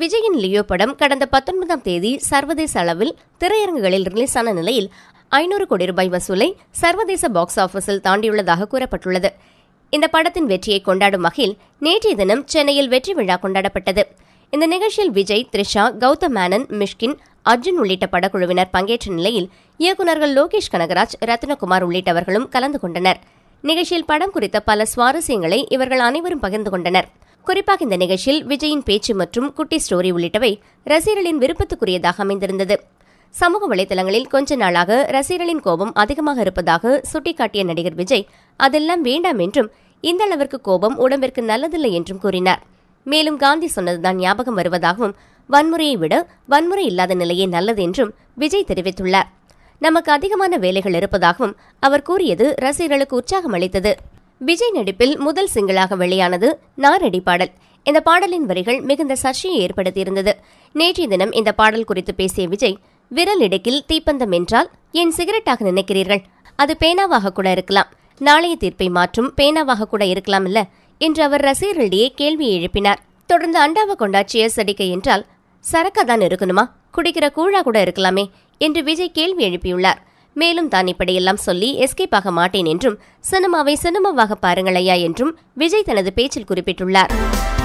விஜயின் லியோ படம் கடந்த பத்தொன்பதாம் தேதி சர்வதேச அளவில் திரையரங்குகளில் ரிலீஸ் ஆன நிலையில் ஐநூறு கோடி ரூபாய் வசூலை சர்வதேச பாக்ஸ் ஆபீஸில் தாண்டியுள்ளதாக கூறப்பட்டுள்ளது இந்த படத்தின் வெற்றியை கொண்டாடும் வகையில் நேற்றைய தினம் சென்னையில் வெற்றி விழா கொண்டாடப்பட்டது இந்த நிகழ்ச்சியில் விஜய் த்ரிஷா கௌதம் மேனன் மிஷ்கின் அர்ஜுன் உள்ளிட்ட படக்குழுவினர் பங்கேற்ற நிலையில் இயக்குநர்கள் லோகேஷ் கனகராஜ் ரத்னகுமார் உள்ளிட்டவர்களும் கலந்து கொண்டனர் நிகழ்ச்சியில் படம் குறித்த பல சுவாரஸ்யங்களை இவர்கள் அனைவரும் பகிர்ந்து கொண்டனர் குறிப்பாக இந்த நிகழ்ச்சியில் விஜயின் பேச்சு மற்றும் குட்டி ஸ்டோரி உள்ளிட்டவை ரசிகர்களின் விருப்பத்துக்குரியதாக அமைந்திருந்தது சமூக வலைதளங்களில் கொஞ்ச நாளாக ரசிகர்களின் கோபம் அதிகமாக இருப்பதாக சுட்டிக்காட்டிய நடிகர் விஜய் அதெல்லாம் வேண்டாம் என்றும் இந்த அளவிற்கு கோபம் உடம்பிற்கு நல்லதில்லை என்றும் கூறினார் மேலும் காந்தி சொன்னதுதான் ஞாபகம் வருவதாகவும் வன்முறையை விட வன்முறை இல்லாத நிலையே நல்லது என்றும் விஜய் தெரிவித்துள்ளார் நமக்கு அதிகமான வேலைகள் இருப்பதாகவும் அவர் கூறியது ரசிகர்களுக்கு உற்சாகம் அளித்தது விஜய் நடிப்பில் முதல் சிங்கிளாக வெளியானது நாரடி பாடல் இந்த பாடலின் வரிகள் மிகுந்த சர்ச்சையை ஏற்படுத்தியிருந்தது நேற்றைய தினம் இந்த பாடல் குறித்து பேசிய விஜய் விரல் இடுக்கில் தீப்பந்தம் என்றால் என் சிகரெட்டாக நினைக்கிறீர்கள் அது பேனாவாக கூட இருக்கலாம் நாளைய தீர்ப்பை மாற்றும் பேனாவாக கூட இருக்கலாம் இல்ல என்று அவர் ரசிகர்களிடையே கேள்வியை எழுப்பினார் தொடர்ந்து அண்டாவ கொண்டா சடிக்கை என்றால் சரக்கா தான் இருக்கணுமா குடிக்கிற கூழா கூட இருக்கலாமே என்று விஜய் கேள்வி எழுப்பியுள்ளார் மேலும் தான் இப்படியெல்லாம் சொல்லி எஸ்கேப் ஆக மாட்டேன் என்றும் சினிமாவை சினிமாவாக பாருங்கள் ஐயா என்றும் விஜய் தனது பேச்சில் குறிப்பிட்டுள்ளார்